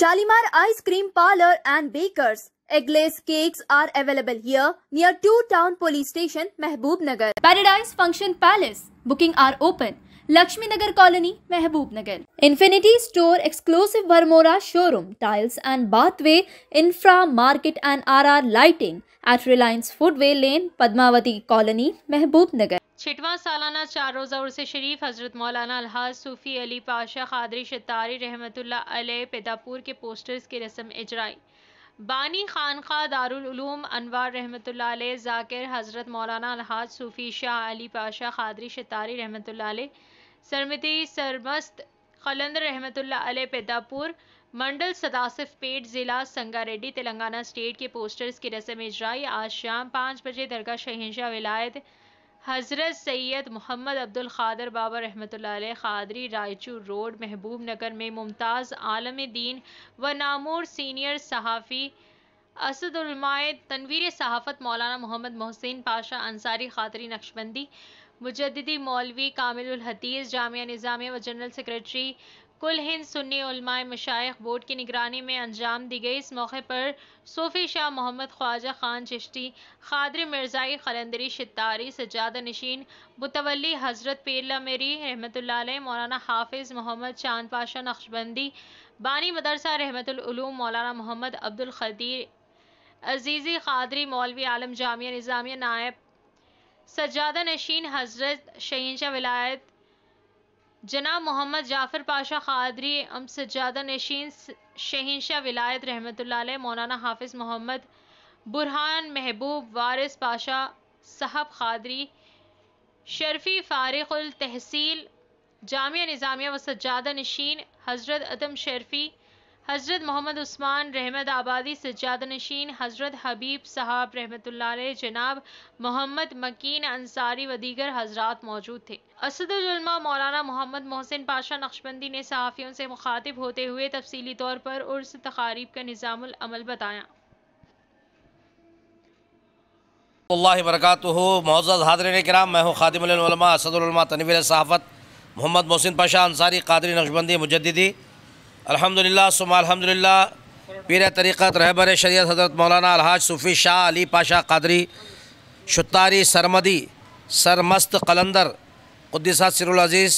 Shalimar Ice Cream Parlor and Bakers. Eggless cakes are available here near Two Town Police Station, Mehboob Nagar. Paradise Function Palace. Booking are open. Lakshmi Nagar Colony, Mehboob Nagar. Infinity Store Exclusive Varmora Showroom, Tiles and Bathway, Infra Market and RR Lighting at Reliance Foodway Lane, Padmavati Colony, Mehboob Nagar. छिटवा सालाना चार रोज़ा उर्स शरीफ हज़रत मौलाना अलहाज सूफ़ी अली पाशा खादरी शतारी रहमतुल्ला अलह पैदापुर के posters की रस्म इजराई बानी खानका दारूम अनवार रहमतुल्ला जाकिर हज़रत मौलाना अलहाज सूफ़ी शाह अली पाशा खादरी शतारी रहमतुल्ला सरमती सरमस्त खलंदर रहमतुल्ला अलह पैदापुर मंडल सदासिफ पेट जिला संगारेड्डी तेलंगाना स्टेट के पोस्टर्स की रस्म इजराई आज शाम पाँच बजे दरगाह शहनशाह विलायत हज़रत सैयद मोहम्मद अब्दुल ख़ादर बाबा रहमत ख़ादरी रायचू रोड महबूब नगर में मुमताज़ आलम दीन व नामूर सीनियर सहाफ़ी असदुलमाय तनवीर सहाफ़त मौलाना मोहम्मद मोहसिन पाशा अंसारी ख़ातरी नक्शबंदी मुजदी मौलवी कामिल हतीस जामिया निज़ामिया व जनरल सेक्रेटरी कुल हिंद सुन्नी उलमाए मशाइ बोर्ड की निगरानी में अंजाम दी गई इस मौके पर सूफी शाह मोहम्मद ख्वाजा खान चिश्ती खादर मिर्जाई खलंदरी शितारी सजादा नशीन बुतवली हज़रत पीरला मेरी रहमत मौलाना हाफिज़ मोहम्मद चांद पाशा नक्शबंदी बानी मदरसा रहमतलूम मौलाना मोहम्मद अब्दुल खदीर अजीज़ी खादरी मौलवी आलम जामिया निज़ामिया नायब सजादा नशीन हज़रत शहीनशाह विलायत जनाब मोहम्मद जाफर पाशा खादरी अम सज्जादा नशीन शहनशाह विलायत रहमत मौलाना हाफिज़ मोहम्मद बुरहान महबूब वारिस पाशा साहब खादरी शर्फी फ़ारिकुल तहसील जामिया निज़ामिया व सज्जादा नशीन हज़रत अदम शर्फी हज़रत मोहम्मद उस्मान रहमत आबादी सज्जाद नशीन हज़रत हबीब साहब रहमत जनाब मोहम्मद मकीन अंसारी व दीगर हजरात मौजूद थे असदुलमा मौलाना मोहम्मद मोहसिन पाशा नक्शबंदी ने सहाफ़ियों से मुखातिब होते हुए तफसीली तौर पर उर्स तकारीब का निज़ामल बताया वरकत मोज़ हादरन कराम मैं हूँ खादिमा असदुलमा तनवीर सहाफ़त मोहम्मद मोहसिन पाशा अंसारी कादरी नक्शबंदी मुजदी अल्हम्दुलिल्लाह सुमा अल्हम्दुलिल्लाह पीर तरीक़त रहबर शरीयत हज़रत मौलाना अलहाज सूफ़ी शाह अली पाशा कादरी शुतारी सरमदी सरमस्त कलंदर कुद्दीसा सिरुलज़ीज़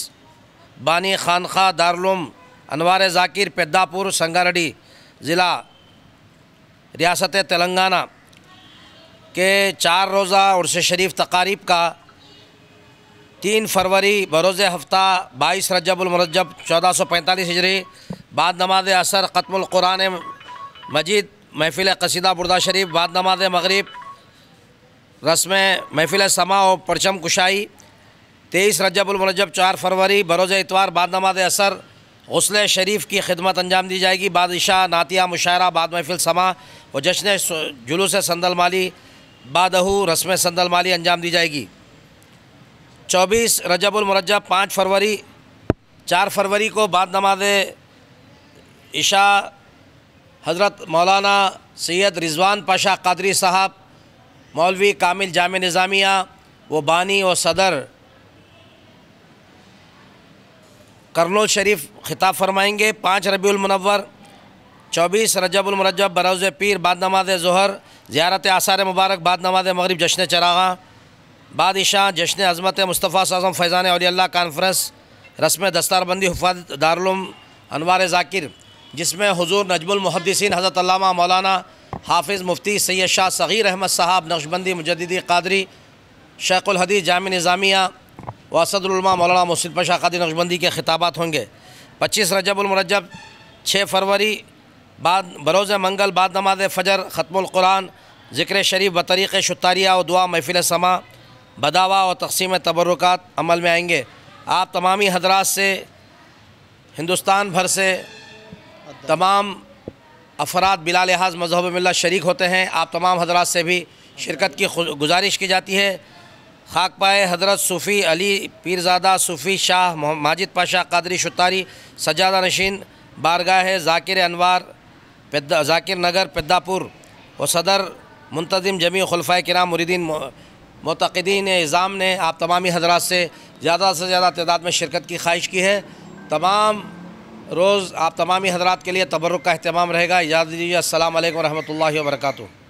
बानी खानखा दारुम अनवार ज़ाकिर पेद्दापुर संगारडी ज़िला रियासत तेलंगाना के चार रोज़ा उर्स शरीफ तकारीब का तीन फरवरी बरोज़ हफ्ता बाईस रजबुलमरजब चौदह सौ पैंतालीस हिजरी बाद नमाज असर ख़त्मक़ुरान मजीद महफ़िल कसीदा बुरदा शरीफ बाद नमाज मगरब रस्म महफ़िल समा और परचम कुशाई तेईस रजबुलमरजब चार फरवरी बरोज़ इतवार बाद नमाज असर हौसल शरीफ की खिदमत अंजाम दी जाएगी बादशाह नातिया मुशायरा बाद महफिल समा व जश्न जुलूस संदल माली बादहू रस्म संदल माली अंजाम दी जाएगी चौबीस रजबुलमरजब पाँच फरवरी चार फरवरी को बाद नमाज इशा हज़रत मौलाना सैयद रिजवान पाशा कादरी साहब मौलवी कामिल जाम निज़ामिया वो बानी व सदर करनोल शरीफ खिताब फरमाएंगे पाँच रबीमनवर चौबीस रजबुलमरजब बरोज़ पीर बाद नमाज जहर ज़्यारत आसार मुबारक बाद नमाज मगरब जश्न चरागा बादशाह जश्न अजमत मुस्तफ़ा साजम फैज़ान अल्लाह कॉन्फ्रेंस रस्म दस्तारबंदी हफात दारुम अनवार ज़ाकिर जिसमें हजूर नजमुलमहदसिन हज़रत मौलाना हाफिज़ मुफ्ती सैद शाह सग़ीर अहमद साहब नक्शबंदी मुजदी कादरी शेख़ुलहदीस जाम निज़ामिया व असदुलमा मौलाना मुसिद पशा कदी नक्शबंदी के खिताबात होंगे पच्चीस रजबुलमरजब छः फरवरी बाद बरोज़ मंगल बाद नमाज फ़जर ख़त्मुल्कुरान ज़िक्र शरीफ बतरीक़ शतारिया शुतारिया और दुआ महफिल समा बदावा और तकसीम तबरक़ात अमल में आएंगे आप तमामी हजरात से हिंदुस्तान भर से तमाम अफराद बिला लिहाज मजहब मिल्ला शरीक होते हैं आप तमाम हजरात से भी शिरकत की गुजारिश की जाती है खाक पाए हजरत सूफ़ी अली पीरजादा सूफ़ी शाह माजिद पाशा कादरी शुतारी सजादा नशीन बारगाह जाकिर अनवार जाकिर नगर पिद्दापुर व सदर मुंतज़म जमी खलफा कराम मुरीदीन मतदीन इज़ाम ने आप तमामी हजरात से ज़्यादा से ज़्यादा तदाद में शिरकत की ख्वाहिश की है तमाम रोज़ आप तमामी हजरात के लिए तबरुक का अहतमाम रहेगा याद दीजिए असल वरहमल वर्का